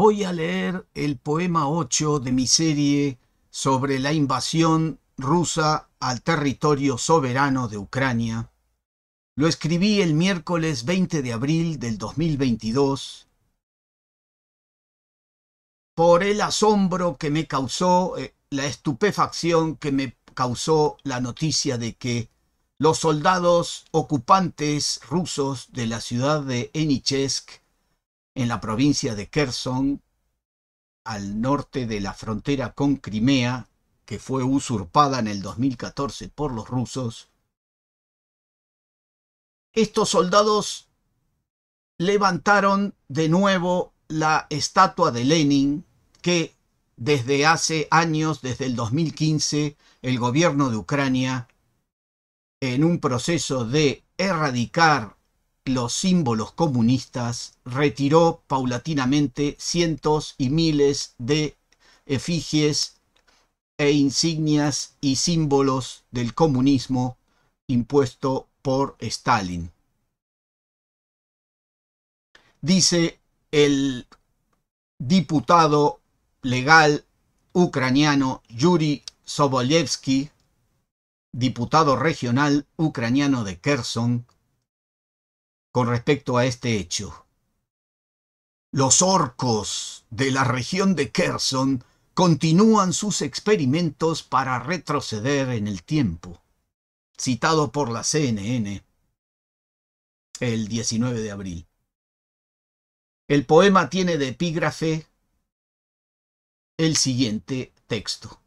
voy a leer el poema 8 de mi serie sobre la invasión rusa al territorio soberano de Ucrania. Lo escribí el miércoles 20 de abril del 2022 por el asombro que me causó, eh, la estupefacción que me causó la noticia de que los soldados ocupantes rusos de la ciudad de Enichesk en la provincia de Kherson, al norte de la frontera con Crimea, que fue usurpada en el 2014 por los rusos, estos soldados levantaron de nuevo la estatua de Lenin que desde hace años, desde el 2015, el gobierno de Ucrania, en un proceso de erradicar los símbolos comunistas, retiró paulatinamente cientos y miles de efigies e insignias y símbolos del comunismo impuesto por Stalin. Dice el diputado legal ucraniano Yuri Sobolevsky, diputado regional ucraniano de Kherson, con respecto a este hecho. Los orcos de la región de Kherson continúan sus experimentos para retroceder en el tiempo. Citado por la CNN el 19 de abril. El poema tiene de epígrafe el siguiente texto.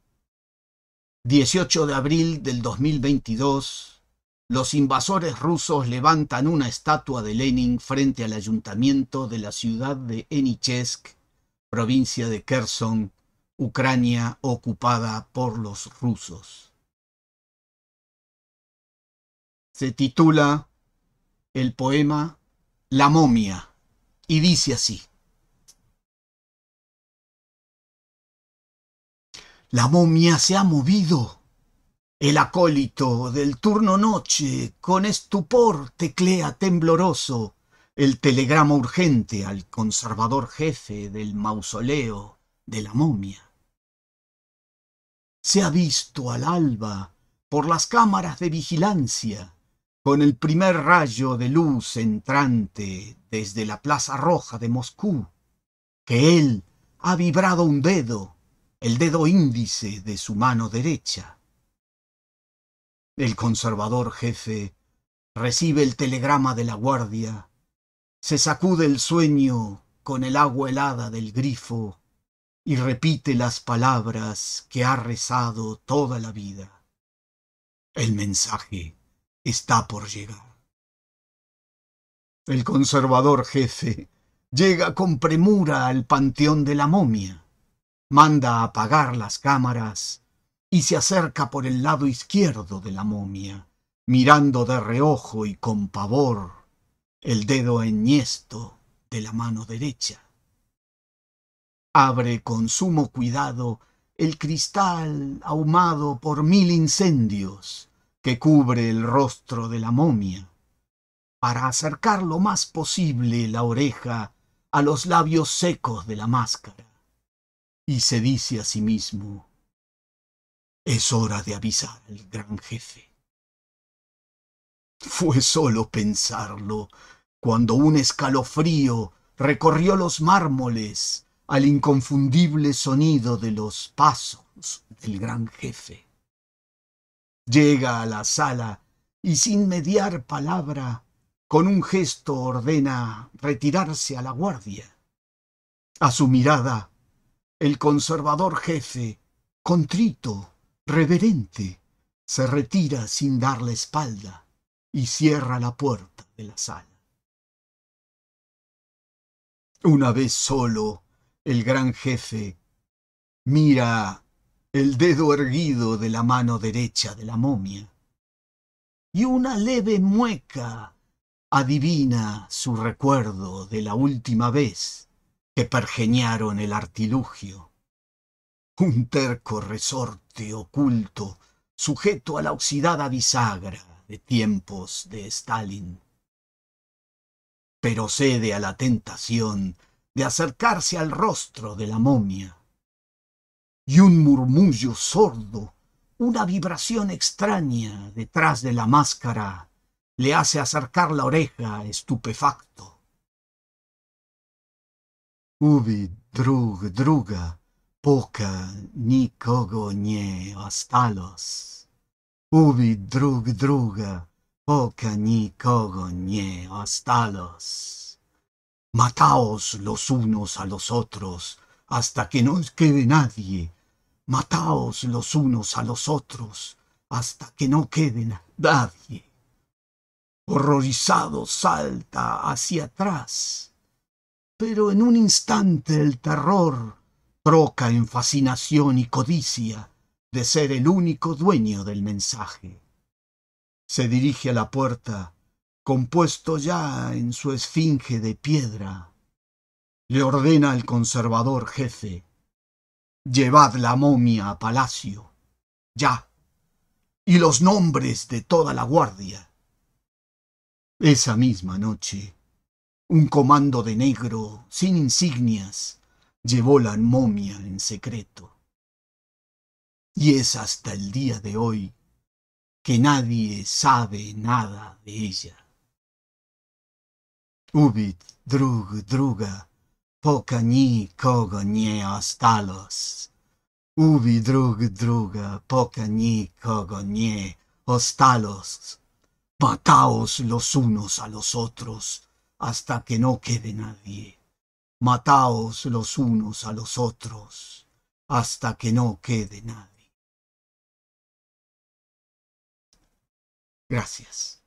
18 de abril del 2022, los invasores rusos levantan una estatua de Lenin frente al ayuntamiento de la ciudad de Enichesk, provincia de Kherson, Ucrania ocupada por los rusos. Se titula el poema La momia y dice así. La momia se ha movido el acólito del turno noche con estupor teclea tembloroso el telegrama urgente al conservador jefe del mausoleo de la momia. Se ha visto al alba por las cámaras de vigilancia con el primer rayo de luz entrante desde la Plaza Roja de Moscú, que él ha vibrado un dedo, el dedo índice de su mano derecha. El conservador jefe recibe el telegrama de la guardia, se sacude el sueño con el agua helada del grifo y repite las palabras que ha rezado toda la vida. El mensaje está por llegar. El conservador jefe llega con premura al panteón de la momia, manda apagar las cámaras y se acerca por el lado izquierdo de la momia, mirando de reojo y con pavor el dedo enhiesto de la mano derecha. Abre con sumo cuidado el cristal ahumado por mil incendios que cubre el rostro de la momia, para acercar lo más posible la oreja a los labios secos de la máscara. Y se dice a sí mismo, es hora de avisar al gran jefe. Fue solo pensarlo cuando un escalofrío recorrió los mármoles al inconfundible sonido de los pasos del gran jefe. Llega a la sala y sin mediar palabra, con un gesto ordena retirarse a la guardia. A su mirada, el conservador jefe, contrito, reverente, se retira sin dar la espalda y cierra la puerta de la sala. Una vez solo, el gran jefe mira el dedo erguido de la mano derecha de la momia y una leve mueca adivina su recuerdo de la última vez que pergeñaron el artilugio un terco resorte oculto, sujeto a la oxidada bisagra de tiempos de Stalin. Pero cede a la tentación de acercarse al rostro de la momia. Y un murmullo sordo, una vibración extraña detrás de la máscara, le hace acercar la oreja estupefacto. Ubi druga poca nikogo nie hasta Ubi drug druga, ni nikogo nie los! Mataos los unos a los otros, hasta que no quede nadie. Mataos los unos a los otros, hasta que no quede nadie. Horrorizado salta hacia atrás, pero en un instante el terror troca en fascinación y codicia de ser el único dueño del mensaje. Se dirige a la puerta, compuesto ya en su esfinge de piedra. Le ordena al conservador jefe, llevad la momia a palacio, ya, y los nombres de toda la guardia. Esa misma noche, un comando de negro, sin insignias, llevó la momia en secreto. Y es hasta el día de hoy que nadie sabe nada de ella. Ubi drug druga, pocañí kogonie ostalos. Ubi drug druga, pocañí ni ostalos. Mataos los unos a los otros hasta que no quede nadie mataos los unos a los otros hasta que no quede nadie. Gracias.